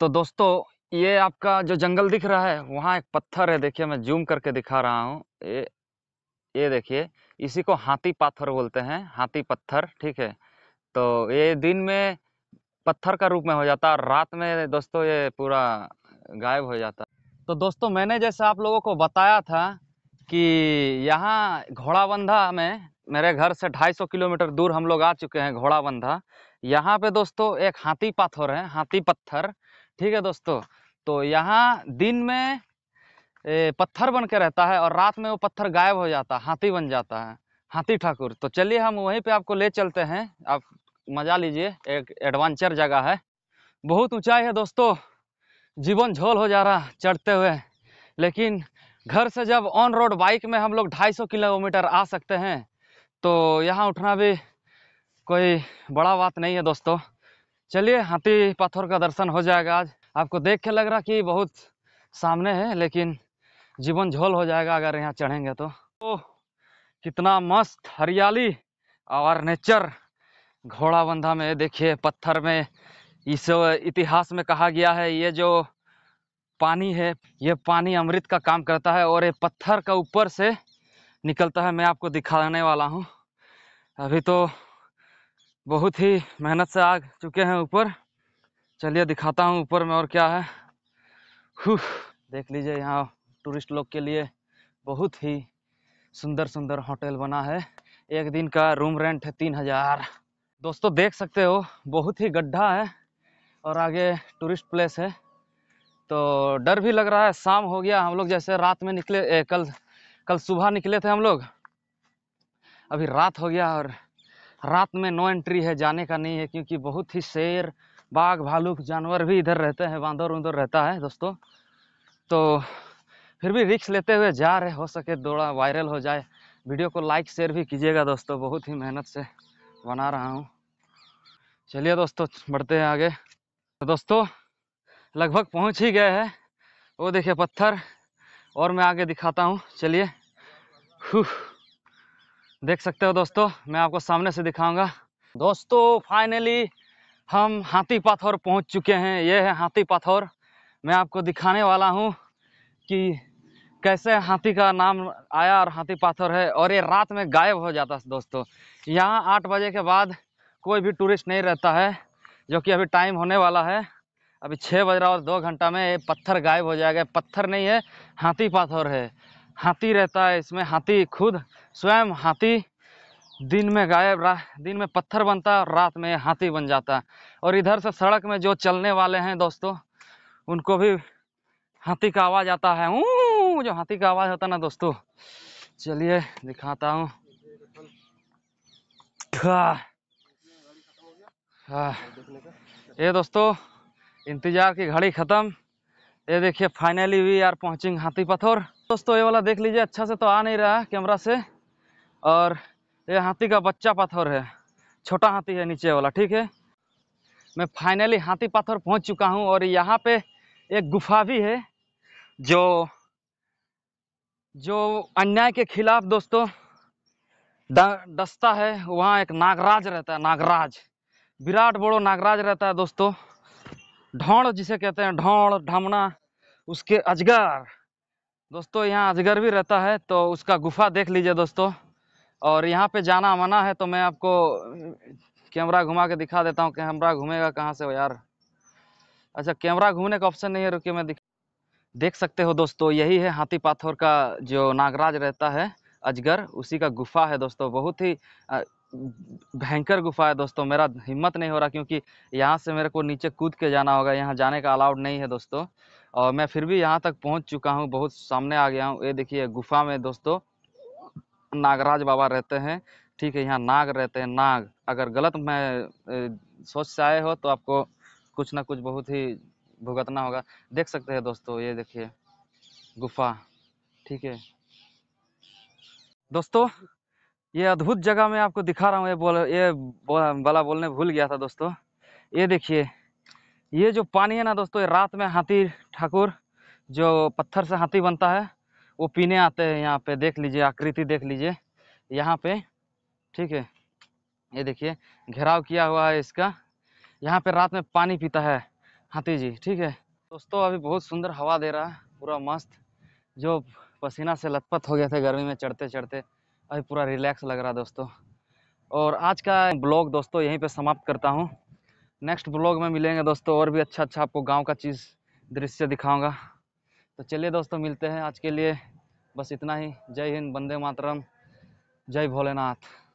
तो दोस्तों ये आपका जो जंगल दिख रहा है वहाँ एक पत्थर है देखिए मैं जूम करके दिखा रहा हूँ ये ये देखिए इसी को हाथी पाथर बोलते हैं हाथी पत्थर ठीक है तो ये दिन में पत्थर का रूप में हो जाता है और रात में दोस्तों ये पूरा गायब हो जाता तो दोस्तों मैंने जैसे आप लोगों को बताया था कि यहाँ घोड़ाबंधा में मेरे घर से 250 किलोमीटर दूर हम लोग आ चुके हैं घोड़ाबंधा यहाँ पे दोस्तों एक हाथी पाथर है हाथी पत्थर ठीक है दोस्तों तो यहाँ दिन में पत्थर बन के रहता है और रात में वो पत्थर गायब हो जाता है हाथी बन जाता है हाथी ठाकुर तो चलिए हम वहीं पे आपको ले चलते हैं आप मजा लीजिए एक एडवेंचर जगह है बहुत ऊंचाई है दोस्तों जीवन झोल हो जा रहा चढ़ते हुए लेकिन घर से जब ऑन रोड बाइक में हम लोग 250 किलोमीटर आ सकते हैं तो यहाँ उठना भी कोई बड़ा बात नहीं है दोस्तों चलिए हाथी पत्थर का दर्शन हो जाएगा आज आपको देख के लग रहा कि बहुत सामने है लेकिन जीवन झोल हो जाएगा अगर यहाँ चढ़ेंगे तो ओ कितना मस्त हरियाली और नेचर घोड़ा बंधा में देखिए पत्थर में इस इतिहास में कहा गया है ये जो पानी है ये पानी अमृत का काम करता है और ये पत्थर का ऊपर से निकलता है मैं आपको दिखाने वाला हूँ अभी तो बहुत ही मेहनत से आ चुके हैं ऊपर चलिए दिखाता हूँ ऊपर में और क्या है देख लीजिए यहाँ टूरिस्ट लोग के लिए बहुत ही सुंदर सुंदर होटल बना है एक दिन का रूम रेंट है तीन हजार दोस्तों देख सकते हो बहुत ही गड्ढा है और आगे टूरिस्ट प्लेस है तो डर भी लग रहा है शाम हो गया हम लोग जैसे रात में निकले ए, कल कल सुबह निकले थे हम लोग अभी रात हो गया और रात में नो एंट्री है जाने का नहीं है क्योंकि बहुत ही शेर बाघ भालू जानवर भी इधर रहते हैं बांदर उंदर रहता है दोस्तों तो फिर भी रिक्स लेते हुए जा रहे हो सके दौड़ा वायरल हो जाए वीडियो को लाइक शेयर भी कीजिएगा दोस्तों बहुत ही मेहनत से बना रहा हूँ चलिए दोस्तों बढ़ते हैं आगे तो दोस्तों लगभग पहुँच ही गए हैं वो देखिए पत्थर और मैं आगे दिखाता हूँ चलिए देख सकते हो दोस्तों मैं आपको सामने से दिखाऊंगा दोस्तों फाइनली हम हाथी पाथौर पहुंच चुके हैं ये है हाथी पाथौर मैं आपको दिखाने वाला हूं कि कैसे हाथी का नाम आया और हाथी पाथर है और ये रात में गायब हो जाता है दोस्तों यहाँ आठ बजे के बाद कोई भी टूरिस्ट नहीं रहता है जो कि अभी टाइम होने वाला है अभी छः बज रहा और दो घंटा में ये पत्थर गायब हो जाएगा पत्थर नहीं है हाथी पाथर है हाथी रहता है इसमें हाथी खुद स्वयं हाथी दिन में गायब दिन में पत्थर बनता है और रात में हाथी बन जाता है और इधर से सड़क में जो चलने वाले हैं दोस्तों उनको भी हाथी का आवाज़ आता है ऊ जो हाथी का आवाज़ होता ना दोस्तों चलिए दिखाता हूँ हाँ। हाँ। ये दोस्तों इंतज़ार की घड़ी ख़त्म ये देखिए फाइनली वी आर पहुंचिंग हाथी पत्थर दोस्तों ये वाला देख लीजिए अच्छा से तो आ नहीं रहा है कैमरा से और ये हाथी का बच्चा पत्थर है छोटा हाथी है नीचे वाला ठीक है मैं फाइनली हाथी पत्थर पहुंच चुका हूं और यहाँ पे एक गुफा भी है जो जो अन्याय के खिलाफ दोस्तों दस्ता है वहाँ एक नागराज रहता है नागराज विराट बड़ो नागराज रहता है दोस्तों ढोंड़ जिसे कहते हैं ढोंड़ ढामना उसके अजगर दोस्तों यहाँ अजगर भी रहता है तो उसका गुफा देख लीजिए दोस्तों और यहाँ पे जाना मना है तो मैं आपको कैमरा घुमा के दिखा देता हूँ कैमरा घूमेगा कहाँ से हो यार अच्छा कैमरा घूमने का ऑप्शन नहीं है रुकिए मैं देख सकते हो दोस्तों यही है हाथी पाथर का जो नागराज रहता है अजगर उसी का गुफा है दोस्तों बहुत ही भयंकर गुफा है दोस्तों मेरा हिम्मत नहीं हो रहा क्योंकि यहाँ से मेरे को नीचे कूद के जाना होगा यहाँ जाने का अलाउड नहीं है दोस्तों और मैं फिर भी यहाँ तक पहुँच चुका हूँ बहुत सामने आ गया हूँ ये देखिए गुफा में दोस्तों नागराज बाबा रहते हैं ठीक है यहाँ नाग रहते हैं नाग अगर गलत मैं सोच से आए हो तो आपको कुछ ना कुछ बहुत ही भुगतना होगा देख सकते हैं दोस्तों ये देखिए गुफा ठीक है दोस्तों ये अद्भुत जगह मैं आपको दिखा रहा हूँ ये बोल ये बला बोलने भूल गया था दोस्तों ये देखिए ये जो पानी है ना दोस्तों ये रात में हाथी ठाकुर जो पत्थर से हाथी बनता है वो पीने आते हैं यहाँ पे देख लीजिए आकृति देख लीजिए यहाँ पे ठीक है ये देखिए घेराव किया हुआ है इसका यहाँ पे रात में पानी पीता है हाथी जी ठीक है दोस्तों अभी बहुत सुंदर हवा दे रहा है पूरा मस्त जो पसीना से लथपथ हो गया था गर्मी में चढ़ते चढ़ते अभी पूरा रिलैक्स लग रहा दोस्तों और आज का ब्लॉग दोस्तों यहीं पे समाप्त करता हूँ नेक्स्ट ब्लॉग में मिलेंगे दोस्तों और भी अच्छा अच्छा आपको गांव का चीज़ दृश्य दिखाऊंगा तो चलिए दोस्तों मिलते हैं आज के लिए बस इतना ही जय हिंद बंदे मातरम जय भोलेनाथ